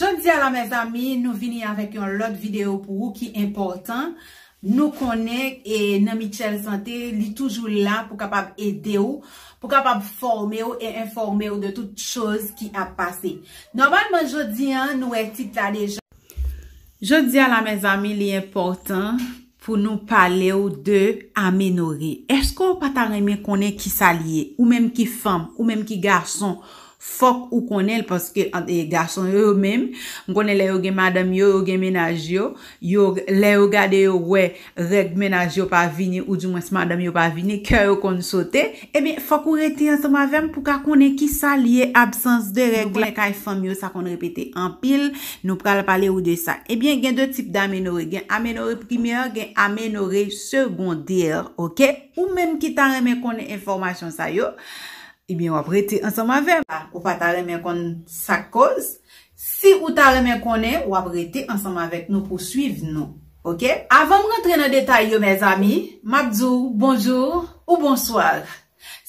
Jodi ala mè zami, nou vini avèk yon lot videyo pou ou ki importan. Nou konèk e nan Mitchell Santé, li toujou la pou kapab ede ou, pou kapab forme ou e informe ou de tout chose ki ap pase. Normalman jodi an, nou etik la dejan. Jodi ala mè zami, li importan pou nou pale ou de aménorè. Esko ou pata remè konè ki salye ou mèm ki fam ou mèm ki garson? Fok ou konel, poske an de gason yo menm, mkonen le yo gen madam yo, yo gen menaj yo, yo le yo gade yo we, reg menaj yo pa vini, ou di mwes madam yo pa vini, kyo yo kon sote. Ebyen, fok ou rete ansa mavem pou ka konen ki sa liye absans de regle kay fam yo, sa kon repete an pil, nou pral pale ou de sa. Ebyen, gen do tip da menore, gen amenore primer, gen amenore seconder, oke? Ou menm ki tan remen konen informasyon sa yo. ebyen wap rete ansama vek. Ou pa ta reme kon sa koz, si ou ta reme konen, wap rete ansama vek nou pou suiv nou. Ok? Avan m rentre nan detay yo, mes ami, madzou, bonjou, ou bonsoir.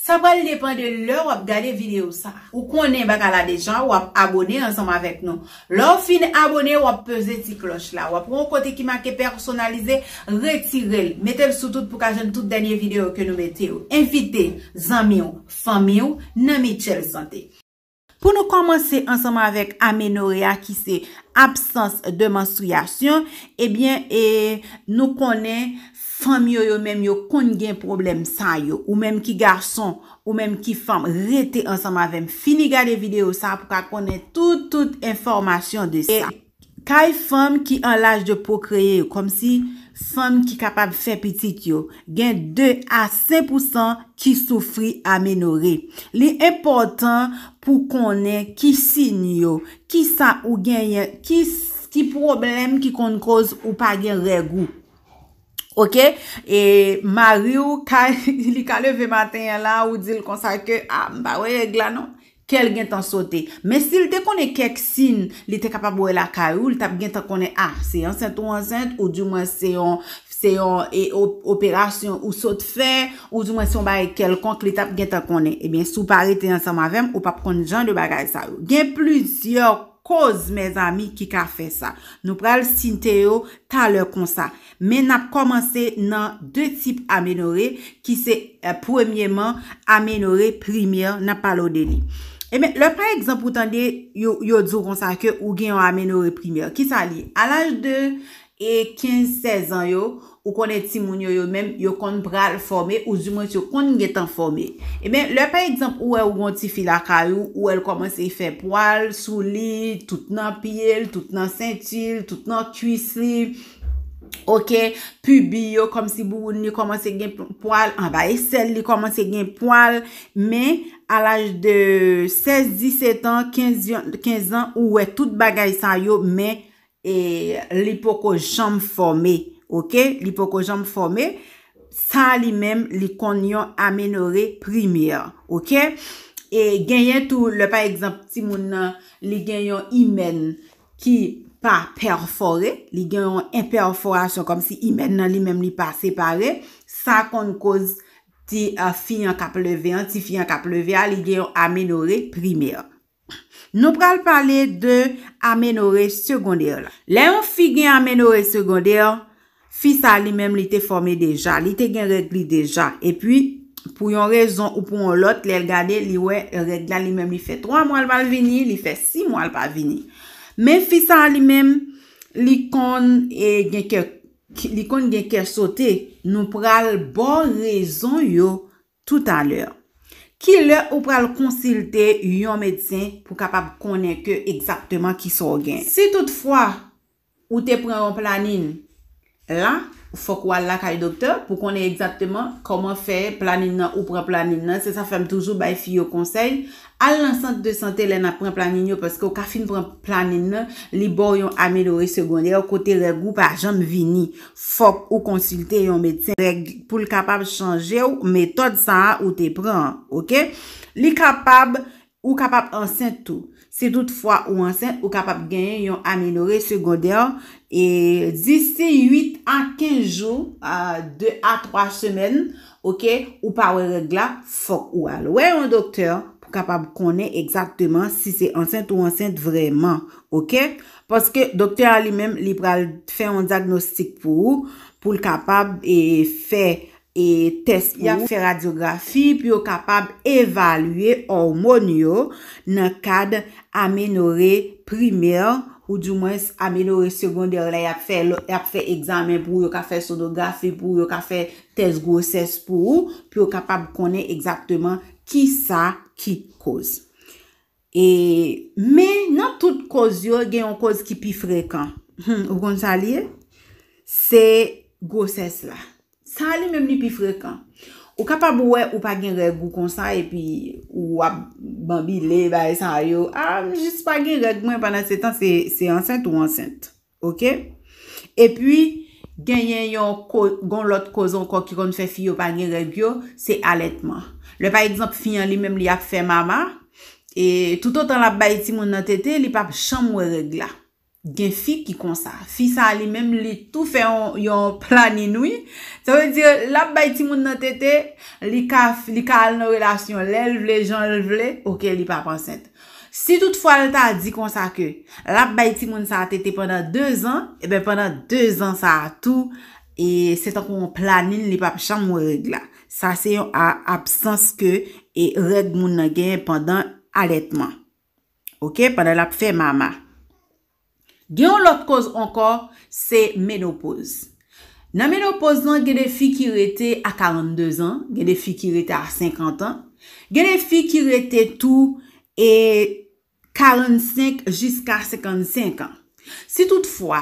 Sa ba l depande lò wap gade videyo sa. Ou konen bakala de jan wap abone ansanm avèk nou. Lò fin abone wap pese ti kloch la. Wap wap wap kon kote ki mak e personalize. Retirel, metel sotout pou kajen tout denye videyo ke nou metel. Invite zanm yon, fanm yon, nanmi chel sante. Pou nou komanse ansanm avèk Aminorea ki se... Absens de menstruasyon Ebyen eh e nou konen Fem yo yo menm yo kon gen problem sa yo Ou menm ki garson Ou menm ki fem Zete ansam avem Fini gade video sa Pou ka konen tout tout informasyon de sa Kay fem ki an laj de pokreye yo Kom si Sanm ki kapab fe pitik yo, gen 2 a 5% ki soufri amenore. Li important pou konen ki sin yo, ki sa ou gen, ki problem ki kon koz ou pa gen regou. Ok, e ma riu, li ka leve maten la ou dil konsa ke, a ah, mba wey e glanon. kel gen tan sote. Men si lte konen kek sin, li te kapab wè la karou, li tap gen tan konen a, ah, se yon sent ou ansent, ou djoumen se yon, se yon e operasyon ou sote fè, ou djoumen se yon bae kelkon, ki li tap gen tan konen. Ebyen, eh sou pa rete yon san mavem, ou pa proun jan de bagay sa ou. Gen plizyor koz, mez ami, ki ka fè sa. Nou pral sin te yo, ta lè kon sa. Men ap komanse nan euh, de tip amenore, ki se, premièman, amenore, primè, nan palo deli. Emen, eh lepè ekzamp ou tande yo dzo kon sa ke ou gen yon ameno reprimyo. Ki sa li? A laj de 15-16 an yo, ou kon eti moun yo yo men, yo kon bral fome, ou zi mons yo kon ngetan fome. Emen, eh lepè ekzamp ou el wonti filakay ou, ou el komanse yi fe poal, souli, tout nan pil, tout nan sentil, tout nan kuisli. Ok, pubi yo, kom si bou ni komanse gen poal, an ba esel ni komanse gen poal, men al aj de 16, 17 an, 15 an, ou we tout bagay sa yo, men e li poko jom fome, ok? Li poko jom fome, sa li menm li kon yon amenore primer, ok? E genyen tou, le pa eksempti moun nan, li genyon imen ki... pa perfore, li gen yon imperforasyon kom si i men nan li men li pa separe, sa kon kouz ti uh, fi yon ka pleve, an ti fi yon ka pleve a, li gen yon amenore primer. Nou pral pale de amenore seconder la. Le yon fi gen amenore seconder, fi sa li men li te forme deja, li te gen red li deja, e pi pou yon rezon ou pou yon lot, li el gade li we red la, li men li fe 3 moun al bal vini, li fe 6 moun al bal vini. Men fisa li menm, e, li kon gen kersote nou pral bon rezon yo tout an lor. Ki lor ou pral konsilte yon medzin pou kapap konen ke eksakteman ki so gen. Si toutfwa ou te preon planin la... Fok wala kaj doktor pou konè exactement koman fè planin nan ou pran planin nan. Se sa fèm toujou bay fi yo konsey. Al lan sante de sante lè nan pran planin yo. Peske ou kafin pran planin nan, li bor yon amelori segondè. Ou kote lè goup a jan vini. Fok ou konsilte yon medsen pou lè kapab chanjè ou metod sa a ou te pran. Ok? Li kapab ou kapab ansen tou. Si tout fwa ou ansen, ou kapab genyen, yon aminore seconder. E disi 8 a 15 jou, 2 a 3 semen, ou pawe regla, fok ou al. Ou e yon doktor pou kapab konen exakteman si se ansen ou ansen vreman. Paske doktor li mem li pral fe yon diagnostik pou, pou l kapab e fe... e tes pou, yap fe radiografi pi yo kapab evalue hormon yo nan kad aminore primer ou juman aminore segonder la, yap fe examen pou yo ka fe sodografi, pou yo ka fe tes goses pou pi yo kapab konen egzakteman ki sa, ki koz e, me nan tout koz yo gen yon koz ki pi frekan, ou kon sa liye se goses la Sa li menm li pi frekan. Ou kapap wè ou pa gen regou konsan e pi ou wap bambile bay san yo. Am, jis pa gen reg mwen panan se tan se ansent ou ansent. Ok? E pi gen yen yon kon lot kozon kon ki kon fè fiyo pa gen reg yo, se aletman. Le pa ekzamp fiyan li menm li ap fè mama. E toutotan la bay ti moun nan tete, li pap chan mwen reg la. gen fi ki konsa. Fi sa li menm li tou fe yon planin ouy. Sa wè diyo, lap bayti moun nan tete, li kal nan relasyon, le l vle, jen l vle, ok, li pap anset. Si tout fwa l ta di konsa ke, lap bayti moun sa tete pendant 2 an, e ben pendant 2 an sa a tou, e setan kon planin li pap chan mwen reg la. Sa se yon a absans ke, e reg moun nan gen pendant aletman. Ok, pendant lap fe mama. Gen yon lot koz ankor, se menopoz. Nan menopoz lan, gen de fi ki rete a 42 an, gen de fi ki rete a 50 an, gen de fi ki rete tou e 45 jiska 55 an. Si toutfwa,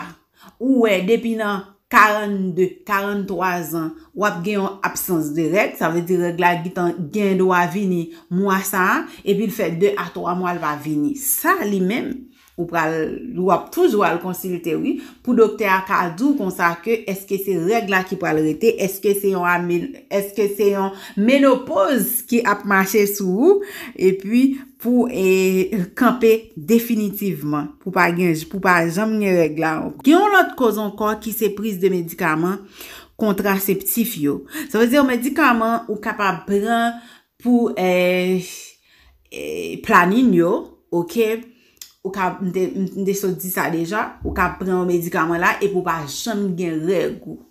ou e depi nan 42, 43 an, wap gen yon absens direk, sa ve direk la git an gen do avini mwa sa, epi l fe 2 a 3 mwal va avini sa li menm, pou pral lou ap toujou al konsilitewi, pou dokte akadou konsa ke, eske se regla ki pral rete, eske se yon menopoz ki ap mache sou, e pi pou e kampe definitivman, pou pa jam nye regla. Ki yon lot kozon kon ki se prise de medikaman, kontra se ptif yo. Sa vese yon medikaman ou kapap brin pou e, e planin yo, ou ke... ou ka mte so di sa deja, ou ka pren yon medikaman la, epi ou pa jom gen reg ou.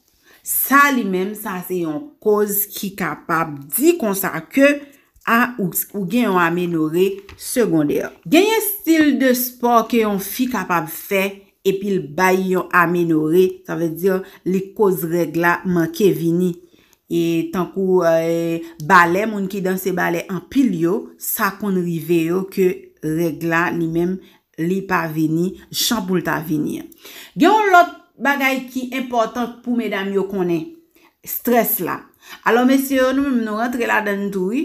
Sa li men, sa se yon koz ki kapab di konsa ke, a ou gen yon amenore sekonde yo. Gen yon stil de spor ke yon fi kapab fe, epi l bay yon amenore, sa ve di yo li koz reg la manke vini. E tankou eh, balè, moun ki dan se balè an pil yo, sa kon rive yo ke reg la li men amenore. li pa vini, chan pou lta vini. Gyon lot bagay ki impotant pou medam yo konen. Stres la. Alo, mesye, nou moun nou rentre la den dwi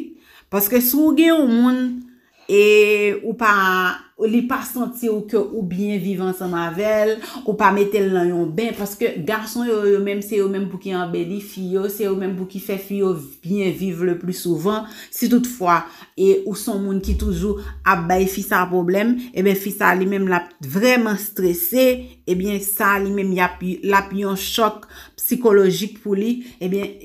paske sou gen ou moun e ou pa... ou li pa senti ou kyo ou bien vivan sa mavel, ou pa metel lan yon ben, paske garson yo yo menm se yo menm pou ki yon beli fiyo, se yo menm pou ki fe fiyo bien viv le plus souvan, si toutfwa, e ou son moun ki toujou ap bay fi sa problem, e eh ben fi sa li menm la vreman stresse, e eh ben sa li menm la pi yon chok psikologik pou li, e eh ben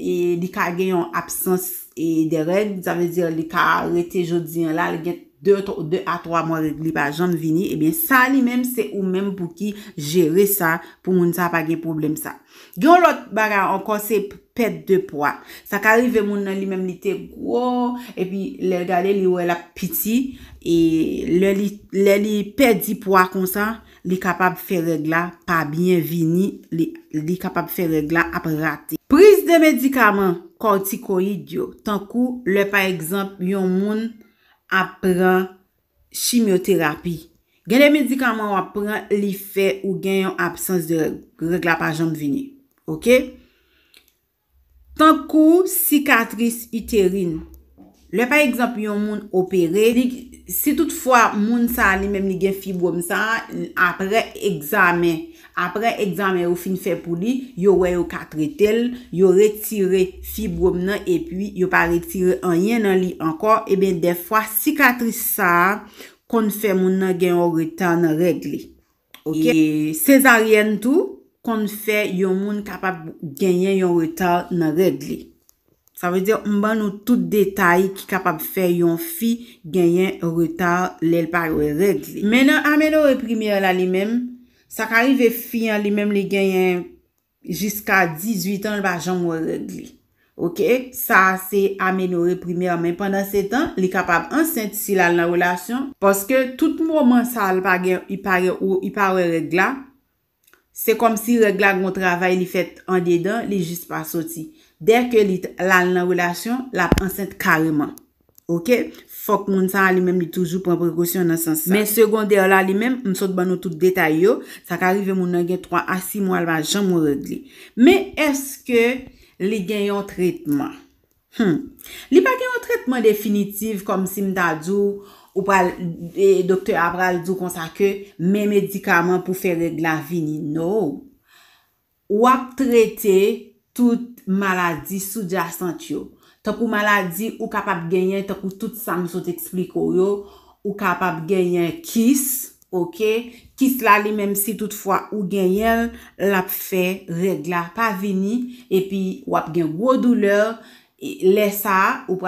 li ka gen yon absens e de reg, zavè zir li ka rete jodi yon la, li gen toujou, 2 a 3 moun regli pa joun vini, ebyen eh sa li menm se ou menm pou ki jere sa, pou moun sa pa gen problem sa. Gyon lot bagan ankon se pet de poa, sa ka rive moun nan li menm li te wou, e pi le gade li wè la piti, e le li pet di poa kon sa, li kapab fe regla pa bien vini, li kapab fe regla ap rate. Pris de medikaman konti kouye diyo, tankou le pa ekzamp yon moun, apren chimioterapi. Genye medikaman wapren li fe ou genyon absens de reglapajon vini. Ok? Tankou, sikatris iterin. Le pa ekzamp yon moun opere, si tout fwa moun sa li mem li gen fibrom sa, apre ekzame, apre ekzame ou fin fe pou li, yo wè yo katre tel, yo retire fibrom nan, e pi yo pa retire anyen nan li ankor, e ben defwa sikatris sa konfe moun nan gen yon reta nan regli. E sezaryen tou konfe yon moun kapap genyen yon reta nan regli. Sa vede mban nou tout detay ki kapab fè yon fi genyen retar lèl pa wè regle. Mènen ameno reprimè la li mèm, sa ka rive fi an li mèm li genyen jiska 18 an lèl pa jom wè regle. Ok, sa se ameno reprimè anmen. Pendan setan, li kapab ansint si lal nan wèlasyon. Poske tout mwoman sa lèl pa wè regla, se kom si regla gwen travay li fèt an dedan, li jist pa soti. Dèkè li lal nan wèlasyon, l ap ansèd kalman. Ok? Fok moun san li mèm li toujou pwèm prekosyon nan san san. Mè seconde yon lal li mèm, msot ban nou tout detay yo, sak arive moun nan gen 3 a 6 mwal mwen jan moun rèd li. Mè eske li gen yon trètman? Hmm. Li pa gen yon trètman definitiv kom si mda djou ou pal e, doktor ap ral djou konsa ke mè mèdikaman pou fè rè glavini? No. Ou ap trètte tout maladi souja santi yo. Tokou maladi ou kapab genyen tokou tout sang sou te ekspliko yo ou kapab genyen kis ok, kis la li menm si tout fwa ou genyen lap fe regla pa vini epi wap gen gwo douler e lesa ou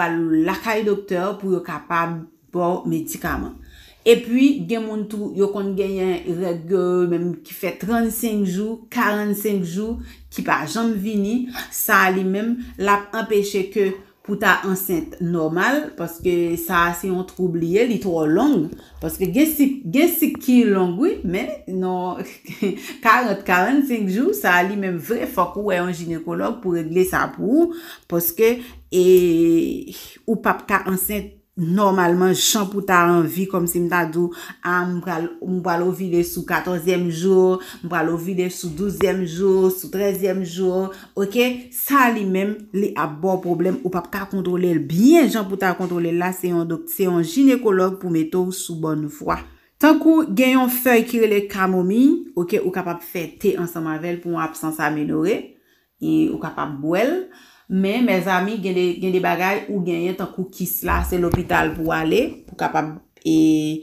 lakay doktor pou yo kapab bo medikaman. E pwi, gen moun tou, yo kon gen yon rege, menm ki fe 35 jou, 45 jou, ki pa jan vini, sa li menm lap empèche ke pou ta ansente normal, paske sa se yon troublye, li tro long. Paske gen si ki long, oui, menm, nan 40-45 jou, sa li menm vre fok ou e yon ginekolog pou regle sa pou, paske e ou pap ka ansente, Normalman, chan pou ta anvi kom se mta dou, mpwa lo vide sou 14èm jò, mpwa lo vide sou 12èm jò, sou 13èm jò, ok? Sa li men, li ap bo problem, ou pap ta kontrole l, bien chan pou ta kontrole l la, se yon ginekolog pou meto sou bonn fwa. Tan kou genyon fèy kire le kamomi, ok, ou kapap fè te ansan mavel pou ap sans amenore. E ou kapap bwel Men, me zami, gen de bagay ou genye Tan koukis la, se l'opital pou ale Ou e,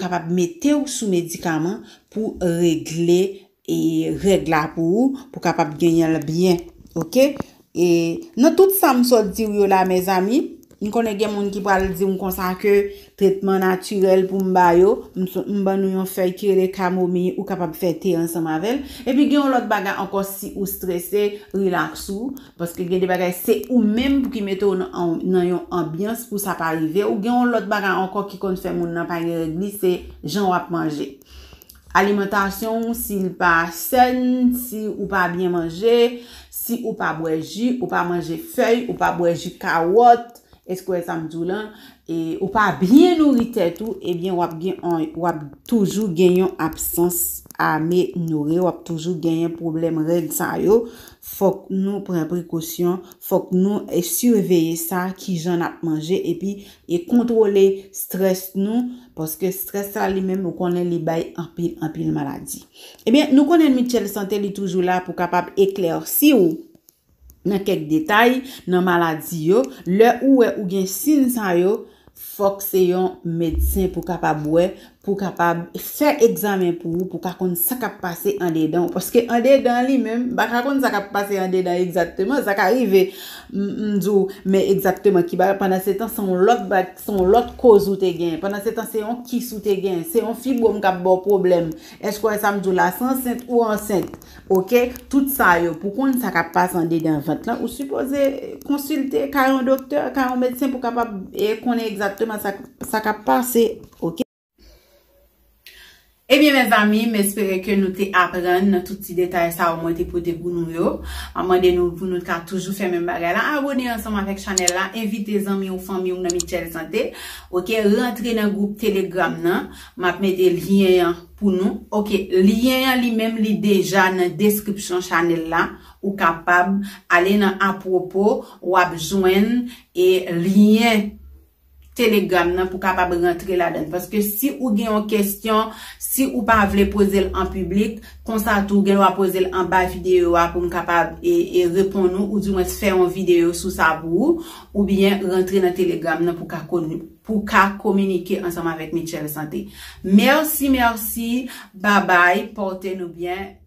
kapap Mette ou sou medikaman Pou regle E regla pou ou Pou kapap genye la byen e, Non tout sa msot di wyo la Me zami Yon konne gen moun ki pral di yon konsa ke tretman naturel pou mba yo. Mbon yon fey kire kamou mi ou kapap fete yon semanvel. E pi gen yon lot bagan ankon si ou stresse, relaks ou. Paske gen de bagan se ou menm pou ki meto nan yon ambyans pou sa parive. Ou gen yon lot bagan ankon ki kon fè moun nan panye regli, se jen wap manje. Alimentasyon, si yon pa sen, si yon pa bien manje, si yon pa boye ju, yon pa manje fey, yon pa boye ju kawot, Esko e samjou lan, ou pa bie nou rite tou, ebyen eh wap toujou genyon absens a me nou re, wap toujou genyon problem ren sa yo. Fok nou pre prekosyon, fok nou e surveye sa ki jan ap manje, epi e kontrole stres nou, poske stres sa li menm ou konen li bay api l maladi. Ebyen eh nou konen mi tche l santel li toujou la pou kapap ekler si ou, nan kek detay, nan maladi yo, le ouwe ou gen sinisan yo, fok se yon medsin pou kapabwe, pou kapab fè examen pou ou pou kakon sa kap pase an dedan. Poske an dedan li men, bakakon sa kap pase an dedan egzakteman, sa ka rive mdjou mè egzakteman ki baka pandan se tan son lot koz ou te gen, pandan se tan se yon kis ou te gen, se yon fi gwo mkap bo problem, eskwen sa mdjou la san sent ou an sent, ok? Tout sa yo pou kon sa kap pase an dedan vat lan, ou suppose konsulte, kaya un dokteur, kaya un medsyen pou kapab e kone egzakteman sa kap pase, ok? Ebyen mè zami, mè espere ke nou te apren nan touti detay sa ou mwen te pote pou nou yo. Mwen de nou pou nou ka toujou fèmè mbaga la. Abonè anseman fèk chanel la, evite zan mi ou fan mi ou nan mi tchèl zante. Ok, rentre nan goup Telegram nan, mapmè de lyenyan pou nou. Ok, lyenyan li mèm li deja nan deskrypsyon chanel la. Ou kapab alè nan apropo, wap jwen, e lyenyan. telegram nan pou kapab rentre la den. Paske si ou genyon kestyon, si ou pa vle pose l en publik, konsantou genyo a pose l en ba video a pou m kapab e, e repon nou ou di mwen se fè yon video sou sa bou ou bien rentre nan telegram nan pou ka komunike ansanman vek mi tchele sante. Mersi, mersi, babay, porte nou bien.